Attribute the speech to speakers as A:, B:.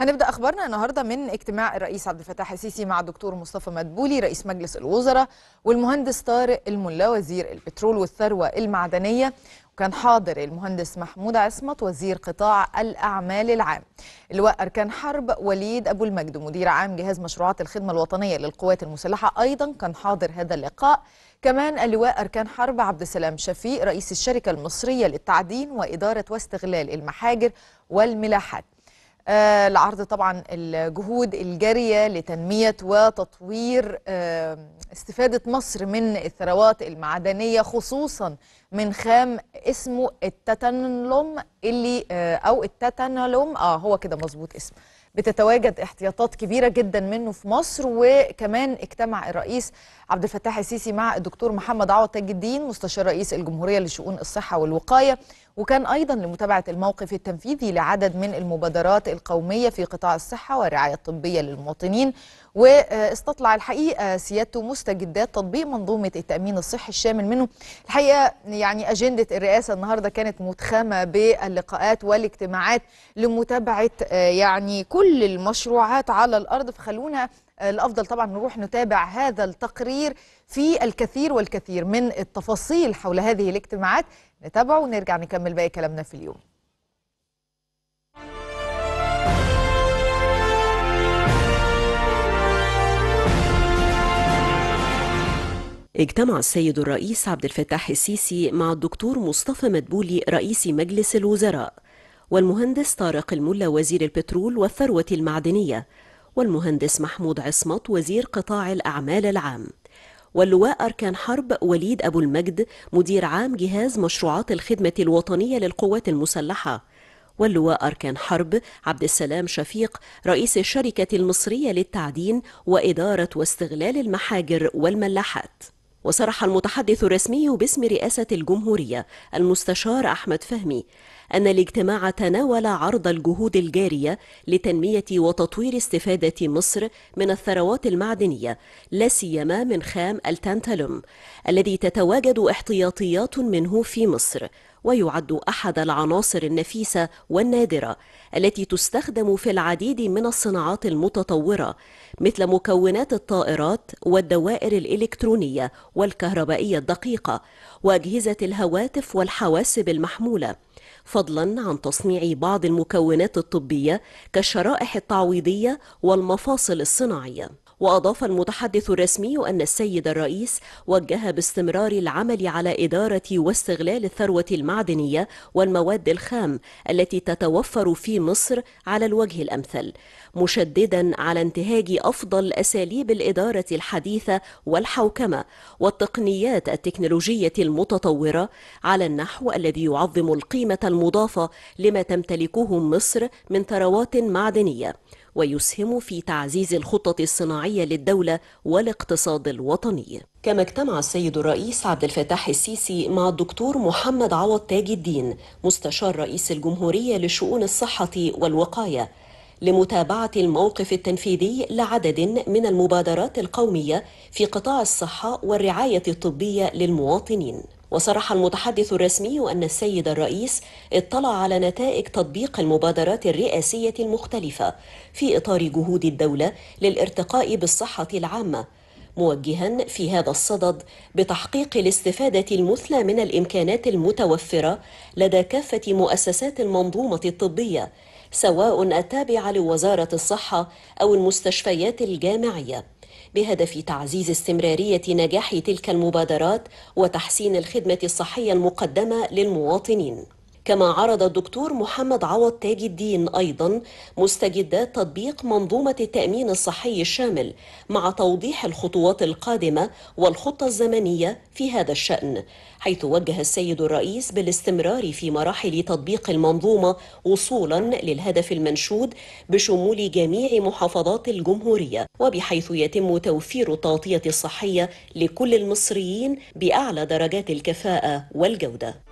A: هنبدا اخبارنا النهارده من اجتماع الرئيس عبد الفتاح السيسي مع الدكتور مصطفى مدبولي رئيس مجلس الوزراء والمهندس طارق الملا وزير البترول والثروه المعدنيه وكان حاضر المهندس محمود عصمت وزير قطاع الاعمال العام اللواء اركان حرب وليد ابو المجد مدير عام جهاز مشروعات الخدمه الوطنيه للقوات المسلحه ايضا كان حاضر هذا اللقاء كمان اللواء أركان حرب عبد السلام شفيق رئيس الشركة المصرية للتعدين وإدارة واستغلال المحاجر والملاحات آه، لعرض طبعا الجهود الجارية لتنمية وتطوير آه، استفادة مصر من الثروات المعدنية خصوصا من خام اسمه التتنلوم اللي آه، أو التتنلوم اه هو كده مظبوط اسم بتتواجد احتياطات كبيره جدا منه في مصر وكمان اجتمع الرئيس عبد الفتاح السيسي مع الدكتور محمد عوض تاج الدين مستشار رئيس الجمهوريه لشؤون الصحه والوقايه وكان ايضا لمتابعه الموقف التنفيذي لعدد من المبادرات القوميه في قطاع الصحه والرعايه الطبيه للمواطنين واستطلع الحقيقه سيادته مستجدات تطبيق منظومه التامين الصحي الشامل منه الحقيقه يعني اجنده الرئاسه النهارده كانت متخامه باللقاءات والاجتماعات لمتابعه آه، يعني كل كل المشروعات على الأرض فخلونا آه، الأفضل طبعا نروح نتابع هذا التقرير في الكثير والكثير من التفاصيل حول هذه الاجتماعات نتابعه ونرجع نكمل باقي كلامنا في اليوم
B: اجتمع السيد الرئيس عبد الفتاح السيسي مع الدكتور مصطفى مدبولي رئيس مجلس الوزراء والمهندس طارق الملا وزير البترول والثروة المعدنية والمهندس محمود عصمت وزير قطاع الأعمال العام واللواء أركان حرب وليد أبو المجد مدير عام جهاز مشروعات الخدمة الوطنية للقوات المسلحة واللواء أركان حرب عبد السلام شفيق رئيس الشركة المصرية للتعدين وإدارة واستغلال المحاجر والملاحات وصرح المتحدث الرسمي باسم رئاسة الجمهورية المستشار أحمد فهمي أن الاجتماع تناول عرض الجهود الجارية لتنمية وتطوير استفادة مصر من الثروات المعدنية لا سيما من خام التانتالوم الذي تتواجد احتياطيات منه في مصر ويعد أحد العناصر النفيسة والنادرة التي تستخدم في العديد من الصناعات المتطورة مثل مكونات الطائرات والدوائر الإلكترونية والكهربائية الدقيقة وأجهزة الهواتف والحواسب المحمولة فضلا عن تصنيع بعض المكونات الطبية كالشرائح التعويضية والمفاصل الصناعية وأضاف المتحدث الرسمي أن السيد الرئيس وجه باستمرار العمل على إدارة واستغلال الثروة المعدنية والمواد الخام التي تتوفر في مصر على الوجه الأمثل مشددا على انتهاج أفضل أساليب الإدارة الحديثة والحوكمة والتقنيات التكنولوجية المتطورة على النحو الذي يعظم القيمة المضافة لما تمتلكه مصر من ثروات معدنية ويسهم في تعزيز الخطط الصناعية للدولة والاقتصاد الوطني كما اجتمع السيد الرئيس عبد الفتاح السيسي مع الدكتور محمد عوض تاج الدين مستشار رئيس الجمهورية لشؤون الصحة والوقاية لمتابعة الموقف التنفيذي لعدد من المبادرات القومية في قطاع الصحة والرعاية الطبية للمواطنين وصرح المتحدث الرسمي أن السيد الرئيس اطلع على نتائج تطبيق المبادرات الرئاسية المختلفة في إطار جهود الدولة للارتقاء بالصحة العامة موجها في هذا الصدد بتحقيق الاستفادة المثلى من الإمكانات المتوفرة لدى كافة مؤسسات المنظومة الطبية سواء التابعة لوزارة الصحة أو المستشفيات الجامعية بهدف تعزيز استمرارية نجاح تلك المبادرات وتحسين الخدمة الصحية المقدمة للمواطنين كما عرض الدكتور محمد عوض تاج الدين أيضا مستجدات تطبيق منظومة التأمين الصحي الشامل مع توضيح الخطوات القادمة والخطة الزمنية في هذا الشأن حيث وجه السيد الرئيس بالاستمرار في مراحل تطبيق المنظومة وصولا للهدف المنشود بشمول جميع محافظات الجمهورية وبحيث يتم توفير التغطية الصحية لكل المصريين بأعلى درجات الكفاءة والجودة